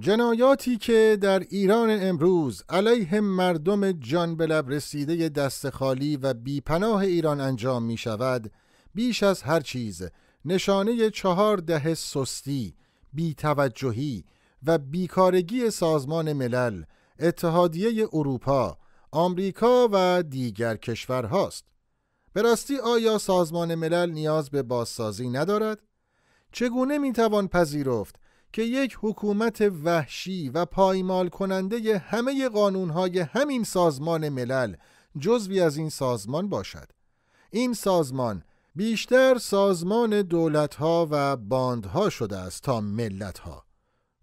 جنایاتی که در ایران امروز علیه مردم جان به لب رسیده دست خالی و بیپناه ایران انجام می شود بیش از هر چیز نشانه چهار ده سستی، بیتوجهی و بیکارگی سازمان ملل، اتحادیه اروپا، آمریکا و دیگر کشورهاست. به راستی آیا سازمان ملل نیاز به بازسازی ندارد؟ چگونه توان پذیرفت که یک حکومت وحشی و پایمال کننده همه قانونهای همین سازمان ملل جزوی از این سازمان باشد. این سازمان بیشتر سازمان دولتها و باندها شده است تا ملتها.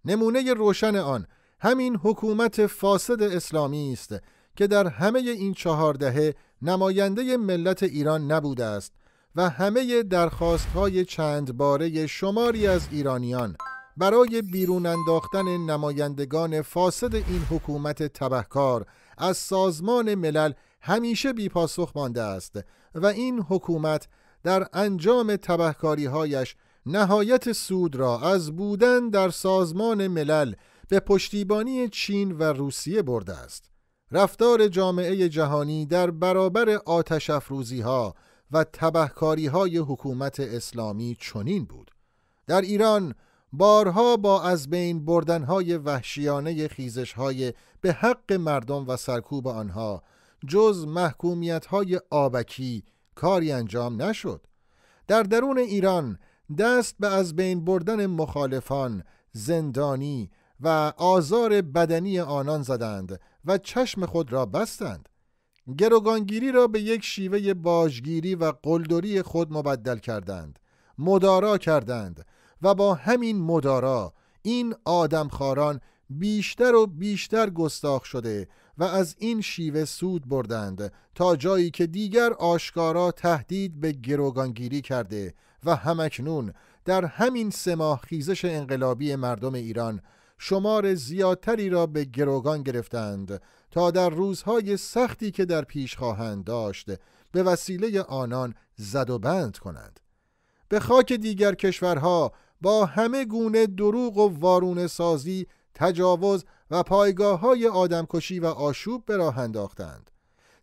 نمونه روشن آن همین حکومت فاسد اسلامی است که در همه این چهار دهه نماینده ملت ایران نبوده است و همه درخواست های چند باره شماری از ایرانیان برای بیرون انداختن نمایندگان فاسد این حکومت تبهکار از سازمان ملل همیشه بیپاسخ مانده است و این حکومت در انجام تبهکاری هایش نهایت سود را از بودن در سازمان ملل به پشتیبانی چین و روسیه برده است. رفتار جامعه جهانی در برابر آتش افروزی ها و تبهکاری های حکومت اسلامی چنین بود. در ایران بارها با از بین های وحشیانه خیزش های به حق مردم و سرکوب آنها جز محکومیت های آبکی کاری انجام نشد در درون ایران دست به از بین بردن مخالفان زندانی و آزار بدنی آنان زدند و چشم خود را بستند گروگانگیری را به یک شیوه باجگیری و قلدری خود مبدل کردند مدارا کردند و با همین مدارا این آدمخواران بیشتر و بیشتر گستاخ شده و از این شیوه سود بردند تا جایی که دیگر آشکارا تهدید به گروگانگیری کرده و همکنون در همین ماه خیزش انقلابی مردم ایران شمار زیادتری را به گروگان گرفتند تا در روزهای سختی که در پیش خواهند داشت به وسیله آنان زد و بند کنند به خاک دیگر کشورها با همه گونه دروغ و وارون سازی، تجاوز و پایگاه های کشی و آشوب به راه انداختند.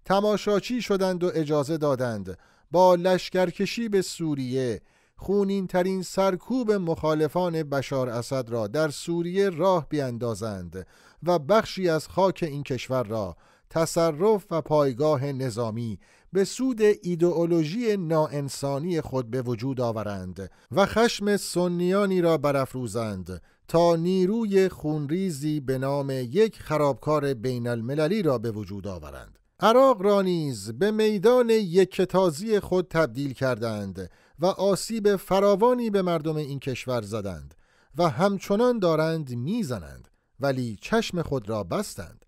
تماشاچی شدند و اجازه دادند با لشکرکشی به سوریه خونین ترین سرکوب مخالفان بشار اسد را در سوریه راه بیندازند و بخشی از خاک این کشور را تصرف و پایگاه نظامی به سود ایدئولوژی ناانسانی خود به وجود آورند و خشم سنیانی را برافروزند تا نیروی خونریزی به نام یک خرابکار بین المللی را به وجود آورند. عراق را نیز به میدان یک تازی خود تبدیل کردند و آسیب فراوانی به مردم این کشور زدند و همچنان دارند میزنند ولی چشم خود را بستند.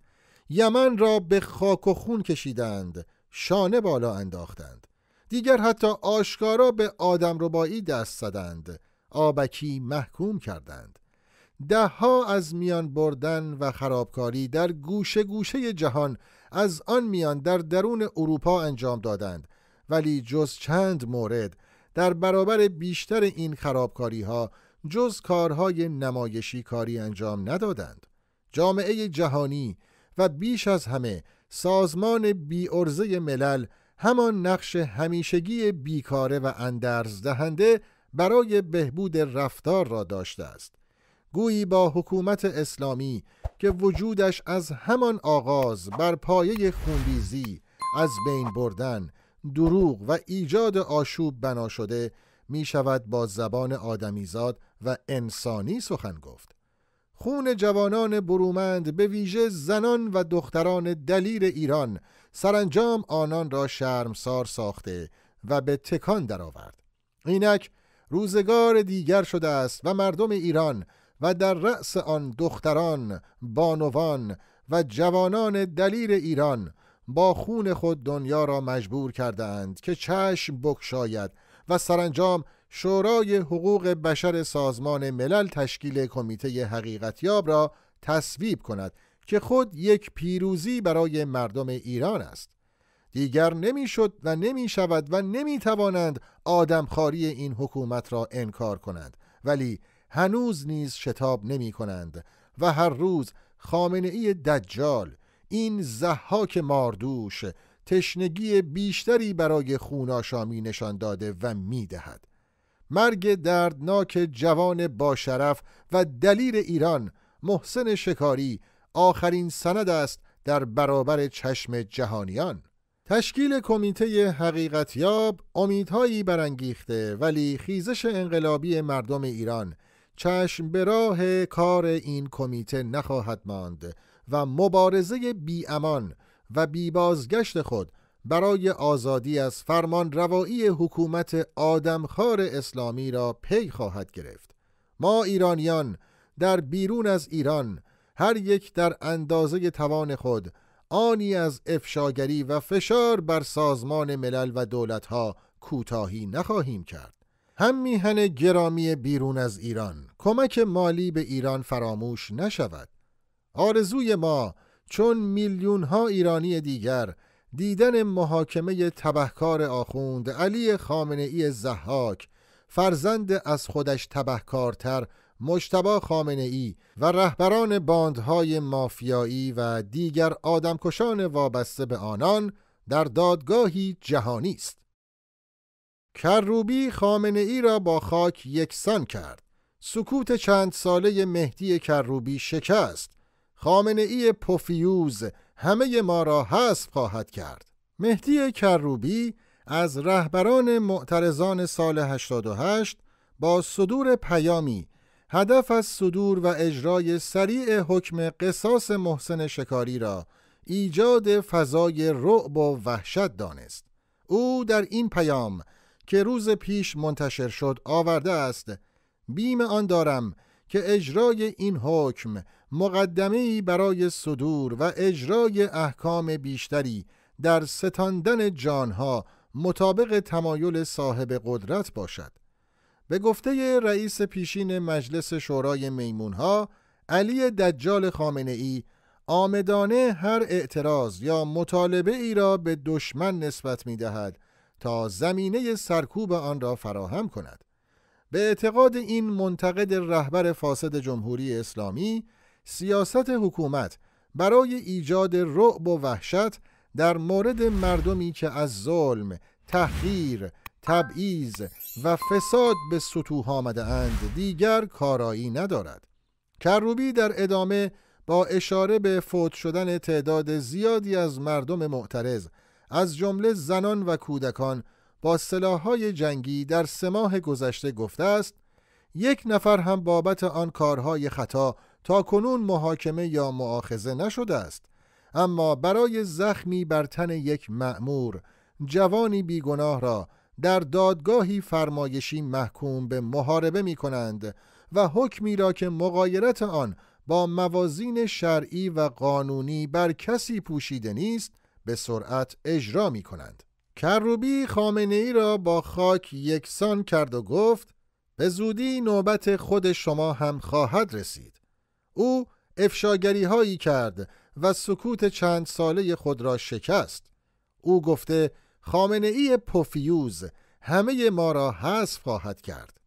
یمن را به خاک و خون کشیدند شانه بالا انداختند دیگر حتی آشکارا به آدم ربایی دست زدند آبکی محکوم کردند دهها از میان بردن و خرابکاری در گوشه گوشه جهان از آن میان در درون اروپا انجام دادند ولی جز چند مورد در برابر بیشتر این خرابکاری ها جز کارهای نمایشی کاری انجام ندادند جامعه جهانی و بیش از همه سازمان بی ارزه ملل همان نقش همیشگی بیکاره و اندرز دهنده برای بهبود رفتار را داشته است گویی با حکومت اسلامی که وجودش از همان آغاز بر پایه خونریزی از بین بردن دروغ و ایجاد آشوب بنا شده می شود با زبان آدمیزاد و انسانی سخن گفت خون جوانان برومند به ویژه زنان و دختران دلیر ایران سرانجام آنان را شرمسار ساخته و به تکان درآورد. اینک روزگار دیگر شده است و مردم ایران و در رأس آن دختران، بانوان و جوانان دلیر ایران با خون خود دنیا را مجبور کردند که چشم بکشاید و سرانجام شورای حقوق بشر سازمان ملل تشکیل کمیته حقیقتیاب را تصویب کند که خود یک پیروزی برای مردم ایران است دیگر نمیشد و نمی شود و نمی توانند آدمخواری این حکومت را انکار کنند ولی هنوز نیز شتاب نمی کنند و هر روز خامنه ای دجال این زحاک ماردوش تشنگی بیشتری برای خوناشامی نشان داده و میدهد. مرگ دردناک جوان باشرف و دلیر ایران محسن شکاری آخرین سند است در برابر چشم جهانیان تشکیل کمیته حقیقتیاب امیدهایی برانگیخته ولی خیزش انقلابی مردم ایران چشم به راه کار این کمیته نخواهد ماند و مبارزه بیامان و بیبازگشت خود برای آزادی از فرمان روایی حکومت آدمخوار اسلامی را پی خواهد گرفت ما ایرانیان در بیرون از ایران هر یک در اندازه توان خود آنی از افشاگری و فشار بر سازمان ملل و دولتها کوتاهی نخواهیم کرد هم میهن گرامی بیرون از ایران کمک مالی به ایران فراموش نشود آرزوی ما چون میلیون ها ایرانی دیگر دیدن محاکمه تبهکار آخوند علی خامنه ای زحاک فرزند از خودش تبهکارتر مشتبا خامنه ای و رهبران باندهای مافیایی و دیگر آدمکشان وابسته به آنان در دادگاهی جهانی است. کروبی خامنه ای را با خاک یکسان کرد. سکوت چند ساله مهدی کروبی شکست خامنه ای پوفیوز همه ما را حذف خواهد کرد مهدی کروبی از رهبران معترضان سال 88 با صدور پیامی هدف از صدور و اجرای سریع حکم قصاص محسن شکاری را ایجاد فضای رعب و وحشت دانست او در این پیام که روز پیش منتشر شد آورده است بیم آن دارم که اجرای این حکم مقدمه برای صدور و اجرای احکام بیشتری در ستاندن جانها مطابق تمایل صاحب قدرت باشد. به گفته رئیس پیشین مجلس شورای میمونها علی دجال خامنه ای آمدانه هر اعتراض یا مطالبه ای را به دشمن نسبت می دهد تا زمینه سرکوب آن را فراهم کند. به اعتقاد این منتقد رهبر فاسد جمهوری اسلامی سیاست حکومت برای ایجاد رعب و وحشت در مورد مردمی که از ظلم، تحقیر، تبعیض و فساد به سطوح آمده اند دیگر کارایی ندارد. کروبی در ادامه با اشاره به فوت شدن تعداد زیادی از مردم معترض از جمله زنان و کودکان با سلاحهای جنگی در سه ماه گذشته گفته است یک نفر هم بابت آن کارهای خطا تا کنون محاکمه یا معاخزه نشده است اما برای زخمی بر تن یک معمور جوانی بیگناه را در دادگاهی فرمایشی محکوم به محاربه می کنند و حکمی را که مقایرت آن با موازین شرعی و قانونی بر کسی پوشیده نیست به سرعت اجرا می کنند. کروبی خامنه ای را با خاک یکسان کرد و گفت به زودی نوبت خود شما هم خواهد رسید. او افشاگری هایی کرد و سکوت چند ساله خود را شکست. او گفته خامنه ای پفیوز همه ما را حذف خواهد کرد.